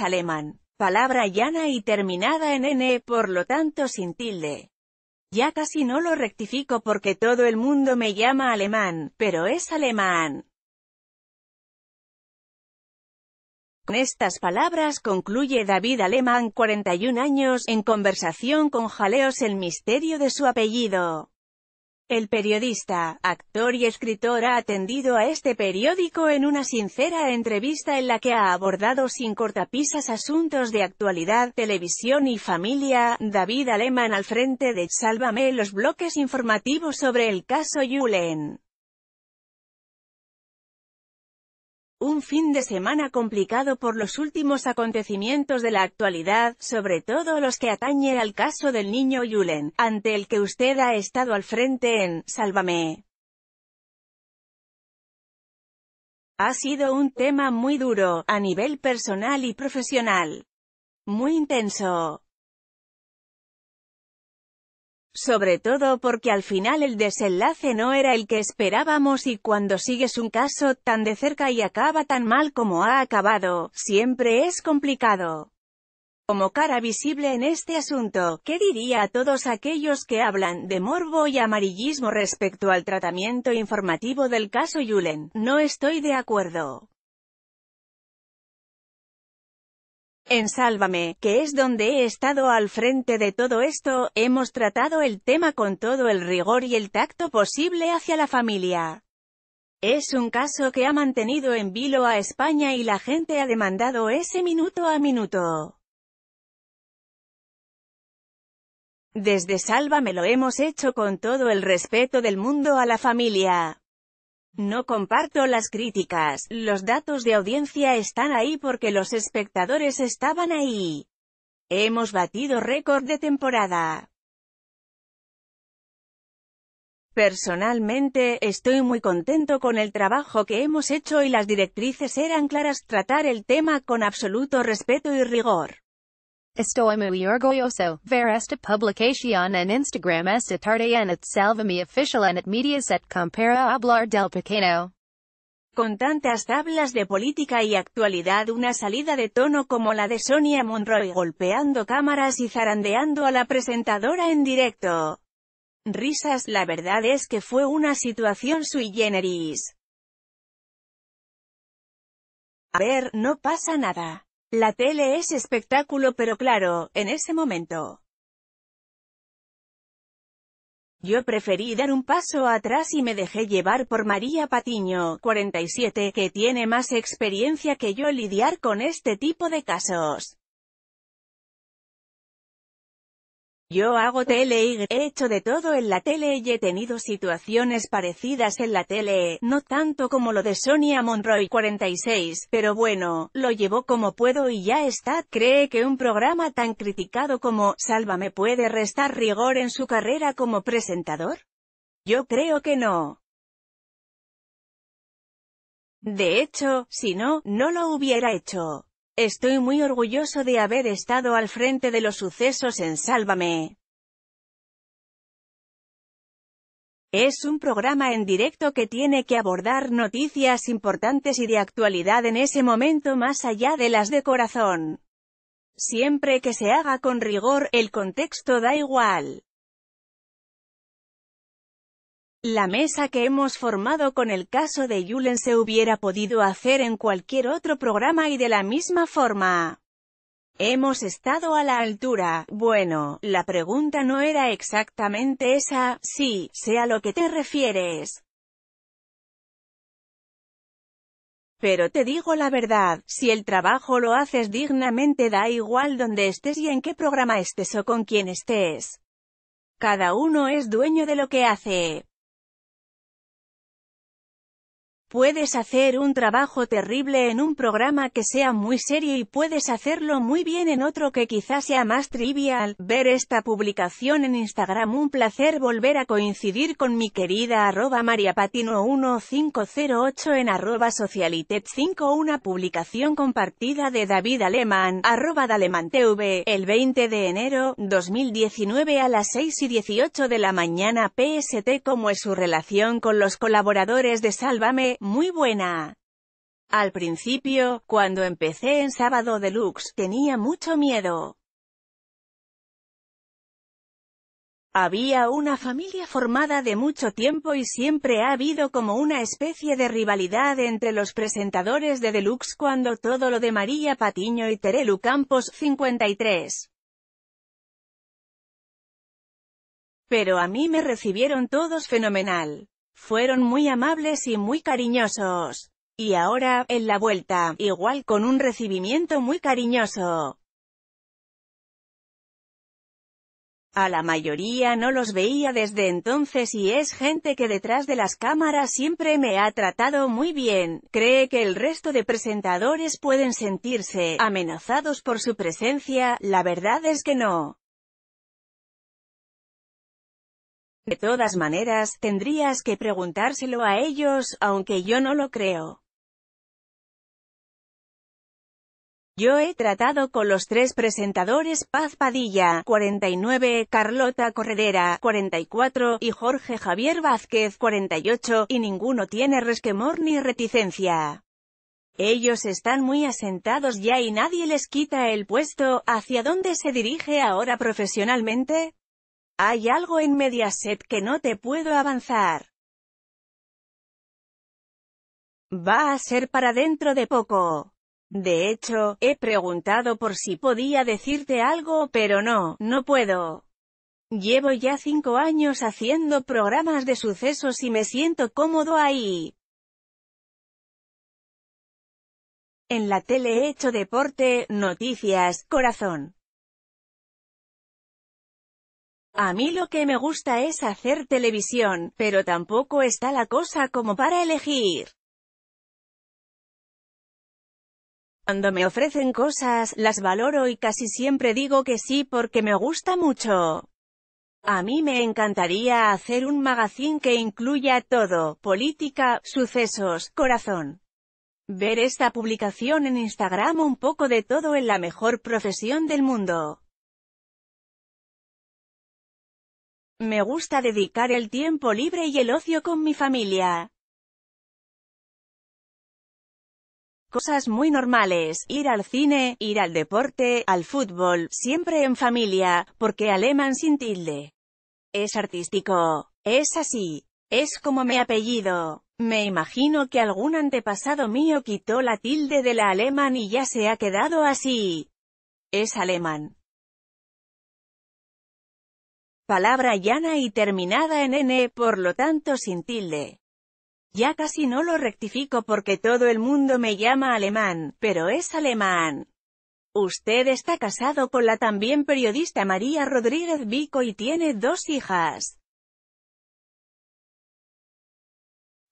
alemán. Palabra llana y terminada en N, por lo tanto sin tilde. Ya casi no lo rectifico porque todo el mundo me llama alemán, pero es alemán. Con estas palabras concluye David Alemán, 41 años, en conversación con Jaleos el misterio de su apellido. El periodista, actor y escritor ha atendido a este periódico en una sincera entrevista en la que ha abordado sin cortapisas asuntos de actualidad, televisión y familia, David Aleman al frente de Sálvame los bloques informativos sobre el caso Yulen. Un fin de semana complicado por los últimos acontecimientos de la actualidad, sobre todo los que atañen al caso del niño Yulen, ante el que usted ha estado al frente en Sálvame. Ha sido un tema muy duro, a nivel personal y profesional. Muy intenso sobre todo porque al final el desenlace no era el que esperábamos y cuando sigues un caso tan de cerca y acaba tan mal como ha acabado, siempre es complicado. Como cara visible en este asunto, ¿qué diría a todos aquellos que hablan de morbo y amarillismo respecto al tratamiento informativo del caso Yulen? No estoy de acuerdo. En Sálvame, que es donde he estado al frente de todo esto, hemos tratado el tema con todo el rigor y el tacto posible hacia la familia. Es un caso que ha mantenido en vilo a España y la gente ha demandado ese minuto a minuto. Desde Sálvame lo hemos hecho con todo el respeto del mundo a la familia. No comparto las críticas, los datos de audiencia están ahí porque los espectadores estaban ahí. Hemos batido récord de temporada. Personalmente, estoy muy contento con el trabajo que hemos hecho y las directrices eran claras tratar el tema con absoluto respeto y rigor. Estoy muy orgulloso, ver esta publicación en Instagram esta tarde en el salva mi oficial en el mediaset, compara hablar del pequeño. Con tantas tablas de política y actualidad una salida de tono como la de Sonia Monroy golpeando cámaras y zarandeando a la presentadora en directo. Risas, la verdad es que fue una situación sui generis. A ver, no pasa nada. La tele es espectáculo pero claro, en ese momento. Yo preferí dar un paso atrás y me dejé llevar por María Patiño, 47, que tiene más experiencia que yo lidiar con este tipo de casos. Yo hago tele y he hecho de todo en la tele y he tenido situaciones parecidas en la tele, no tanto como lo de Sonia Monroy 46, pero bueno, lo llevo como puedo y ya está. Cree que un programa tan criticado como Sálvame puede restar rigor en su carrera como presentador? Yo creo que no. De hecho, si no, no lo hubiera hecho. Estoy muy orgulloso de haber estado al frente de los sucesos en Sálvame. Es un programa en directo que tiene que abordar noticias importantes y de actualidad en ese momento más allá de las de corazón. Siempre que se haga con rigor, el contexto da igual. La mesa que hemos formado con el caso de Yulen se hubiera podido hacer en cualquier otro programa y de la misma forma. Hemos estado a la altura. Bueno, la pregunta no era exactamente esa, sí, sea lo que te refieres. Pero te digo la verdad, si el trabajo lo haces dignamente da igual donde estés y en qué programa estés o con quién estés. Cada uno es dueño de lo que hace. Puedes hacer un trabajo terrible en un programa que sea muy serio y puedes hacerlo muy bien en otro que quizás sea más trivial. Ver esta publicación en Instagram un placer volver a coincidir con mi querida arroba mariapatino1508 en arroba socialitet5 una publicación compartida de David Aleman, arroba dalemantv, el 20 de enero 2019 a las 6 y 18 de la mañana PST como es su relación con los colaboradores de Sálvame, muy buena. Al principio, cuando empecé en Sábado Deluxe, tenía mucho miedo. Había una familia formada de mucho tiempo y siempre ha habido como una especie de rivalidad entre los presentadores de Deluxe cuando todo lo de María Patiño y Terelu Campos 53. Pero a mí me recibieron todos fenomenal fueron muy amables y muy cariñosos. Y ahora, en la vuelta, igual con un recibimiento muy cariñoso. A la mayoría no los veía desde entonces y es gente que detrás de las cámaras siempre me ha tratado muy bien. Cree que el resto de presentadores pueden sentirse amenazados por su presencia, la verdad es que no. De todas maneras, tendrías que preguntárselo a ellos, aunque yo no lo creo. Yo he tratado con los tres presentadores Paz Padilla, 49, Carlota Corredera, 44, y Jorge Javier Vázquez, 48, y ninguno tiene resquemor ni reticencia. Ellos están muy asentados ya y nadie les quita el puesto, ¿hacia dónde se dirige ahora profesionalmente? Hay algo en Mediaset que no te puedo avanzar. Va a ser para dentro de poco. De hecho, he preguntado por si podía decirte algo, pero no, no puedo. Llevo ya cinco años haciendo programas de sucesos y me siento cómodo ahí. En la tele he hecho deporte, noticias, corazón. A mí lo que me gusta es hacer televisión, pero tampoco está la cosa como para elegir. Cuando me ofrecen cosas, las valoro y casi siempre digo que sí porque me gusta mucho. A mí me encantaría hacer un magazine que incluya todo, política, sucesos, corazón. Ver esta publicación en Instagram un poco de todo en la mejor profesión del mundo. Me gusta dedicar el tiempo libre y el ocio con mi familia. Cosas muy normales, ir al cine, ir al deporte, al fútbol, siempre en familia, porque alemán sin tilde. Es artístico. Es así. Es como mi apellido. Me imagino que algún antepasado mío quitó la tilde de la alemán y ya se ha quedado así. Es alemán. Palabra llana y terminada en N, por lo tanto sin tilde. Ya casi no lo rectifico porque todo el mundo me llama alemán, pero es alemán. Usted está casado con la también periodista María Rodríguez Vico y tiene dos hijas.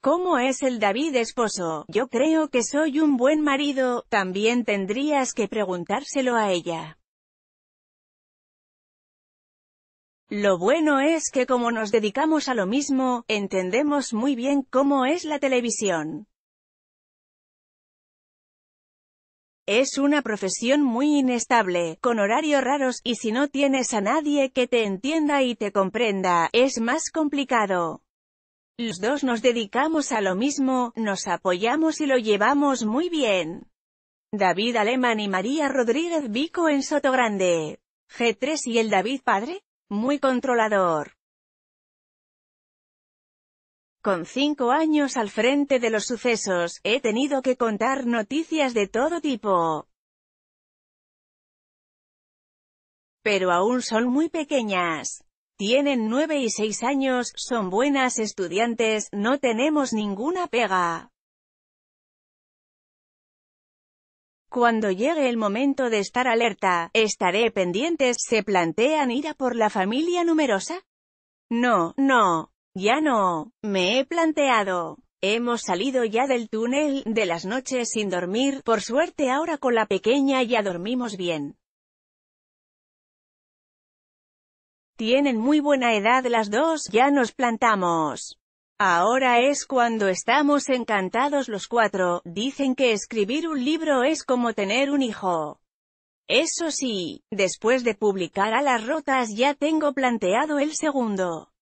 ¿Cómo es el David esposo? Yo creo que soy un buen marido, también tendrías que preguntárselo a ella. Lo bueno es que como nos dedicamos a lo mismo, entendemos muy bien cómo es la televisión. Es una profesión muy inestable, con horarios raros, y si no tienes a nadie que te entienda y te comprenda, es más complicado. Los dos nos dedicamos a lo mismo, nos apoyamos y lo llevamos muy bien. David Alemán y María Rodríguez Vico en Sotogrande. G3 y el David Padre. Muy controlador. Con cinco años al frente de los sucesos, he tenido que contar noticias de todo tipo. Pero aún son muy pequeñas. Tienen nueve y seis años, son buenas estudiantes, no tenemos ninguna pega. Cuando llegue el momento de estar alerta, estaré pendientes, ¿se plantean ir a por la familia numerosa? No, no, ya no, me he planteado. Hemos salido ya del túnel, de las noches sin dormir, por suerte ahora con la pequeña ya dormimos bien. Tienen muy buena edad las dos, ya nos plantamos. Ahora es cuando estamos encantados los cuatro, dicen que escribir un libro es como tener un hijo. Eso sí, después de publicar a las rotas ya tengo planteado el segundo.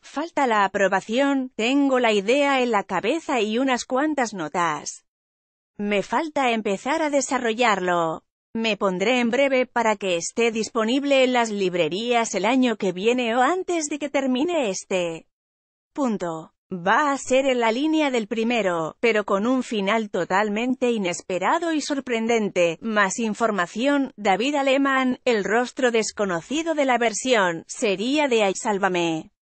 Falta la aprobación, tengo la idea en la cabeza y unas cuantas notas. Me falta empezar a desarrollarlo. Me pondré en breve para que esté disponible en las librerías el año que viene o antes de que termine este. Punto. Va a ser en la línea del primero, pero con un final totalmente inesperado y sorprendente. Más información, David Alemán, el rostro desconocido de la versión, sería de Ay Sálvame.